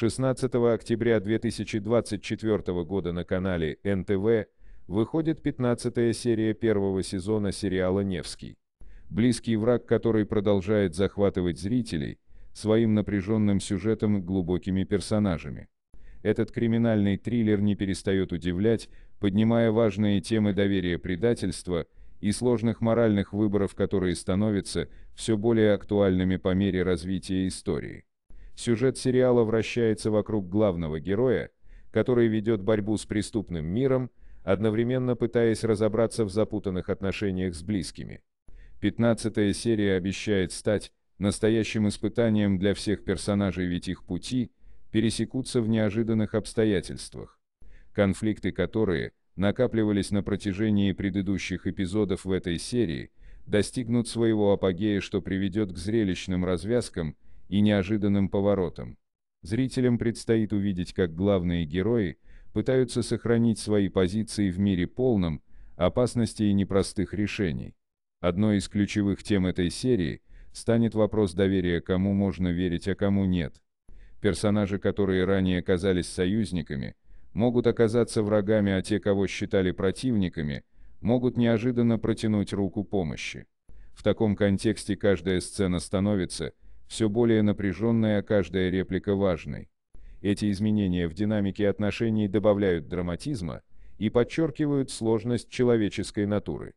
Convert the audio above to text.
16 октября 2024 года на канале НТВ выходит 15 серия первого сезона сериала «Невский». Близкий враг, который продолжает захватывать зрителей своим напряженным сюжетом и глубокими персонажами. Этот криминальный триллер не перестает удивлять, поднимая важные темы доверия предательства и сложных моральных выборов, которые становятся все более актуальными по мере развития истории. Сюжет сериала вращается вокруг главного героя, который ведет борьбу с преступным миром, одновременно пытаясь разобраться в запутанных отношениях с близкими. Пятнадцатая серия обещает стать настоящим испытанием для всех персонажей, ведь их пути пересекутся в неожиданных обстоятельствах. Конфликты, которые накапливались на протяжении предыдущих эпизодов в этой серии, достигнут своего апогея, что приведет к зрелищным развязкам – и неожиданным поворотом. Зрителям предстоит увидеть, как главные герои пытаются сохранить свои позиции в мире полном опасности и непростых решений. Одной из ключевых тем этой серии станет вопрос доверия, кому можно верить, а кому нет. Персонажи, которые ранее казались союзниками, могут оказаться врагами, а те, кого считали противниками, могут неожиданно протянуть руку помощи. В таком контексте каждая сцена становится – все более напряженная, каждая реплика важной. Эти изменения в динамике отношений добавляют драматизма и подчеркивают сложность человеческой натуры.